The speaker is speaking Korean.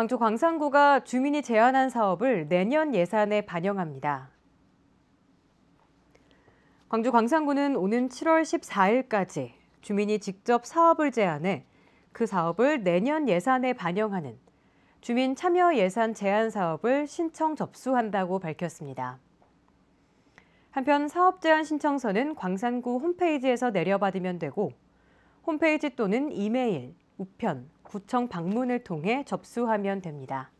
광주 광산구가 주민이 제안한 사업을 내년 예산에 반영합니다. 광주 광산구는 오는 7월 14일까지 주민이 직접 사업을 제안해 그 사업을 내년 예산에 반영하는 주민 참여 예산 제안 사업을 신청 접수한다고 밝혔습니다. 한편 사업 제안 신청서는 광산구 홈페이지에서 내려받으면 되고 홈페이지 또는 이메일, 우편 구청 방문을 통해 접수하면 됩니다.